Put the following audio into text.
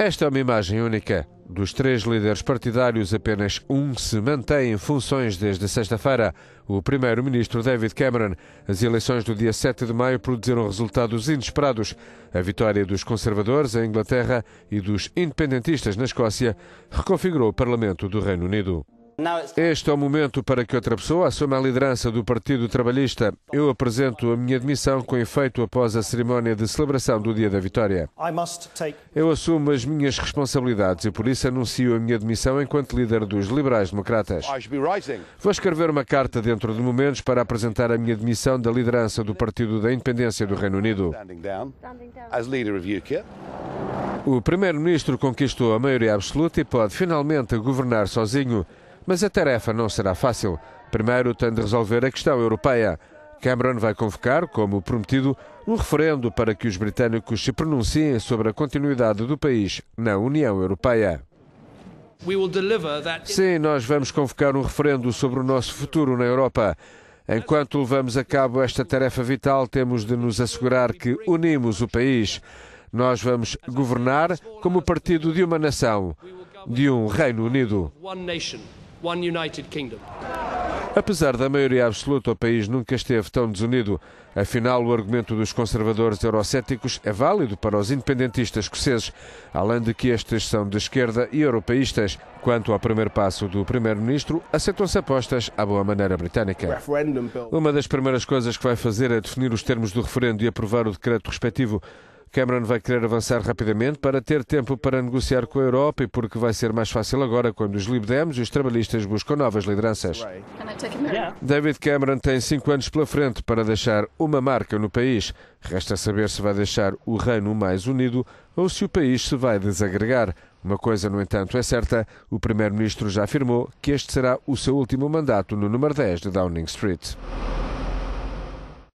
Esta é uma imagem única. Dos três líderes partidários, apenas um se mantém em funções desde sexta-feira. O primeiro-ministro David Cameron. As eleições do dia 7 de maio produziram resultados inesperados. A vitória dos conservadores em Inglaterra e dos independentistas na Escócia reconfigurou o Parlamento do Reino Unido. Este é o momento para que outra pessoa assuma a liderança do Partido Trabalhista. Eu apresento a minha demissão com efeito após a cerimónia de celebração do Dia da Vitória. Eu assumo as minhas responsabilidades e, por isso, anuncio a minha demissão enquanto líder dos Liberais Democratas. Vou escrever uma carta dentro de momentos para apresentar a minha demissão da liderança do Partido da Independência do Reino Unido. O Primeiro-Ministro conquistou a maioria absoluta e pode finalmente governar sozinho. Mas a tarefa não será fácil. Primeiro tem de resolver a questão europeia. Cameron vai convocar, como prometido, um referendo para que os britânicos se pronunciem sobre a continuidade do país na União Europeia. Sim, nós vamos convocar um referendo sobre o nosso futuro na Europa. Enquanto levamos a cabo esta tarefa vital, temos de nos assegurar que unimos o país. Nós vamos governar como partido de uma nação, de um Reino Unido one united kingdom. Apesar da maioria absoluta, o país nunca esteve tão desunido. Afinal, o argumento dos conservadores eurocéticos é válido para os independentistas escoceses, além de que estes são de esquerda e europeístas. Quanto ao primeiro passo do primeiro-ministro, aceitam-se apostas à boa maneira britânica. Uma das primeiras coisas que vai fazer é definir os termos do referendo e aprovar o decreto respectivo. Cameron vai querer avançar rapidamente para ter tempo para negociar com a Europa e porque vai ser mais fácil agora quando os Lib Dems e os trabalhistas buscam novas lideranças. David Cameron tem cinco anos pela frente para deixar uma marca no país. Resta saber se vai deixar o Reino mais unido ou se o país se vai desagregar. Uma coisa, no entanto, é certa: o Primeiro-Ministro já afirmou que este será o seu último mandato no número 10 de Downing Street.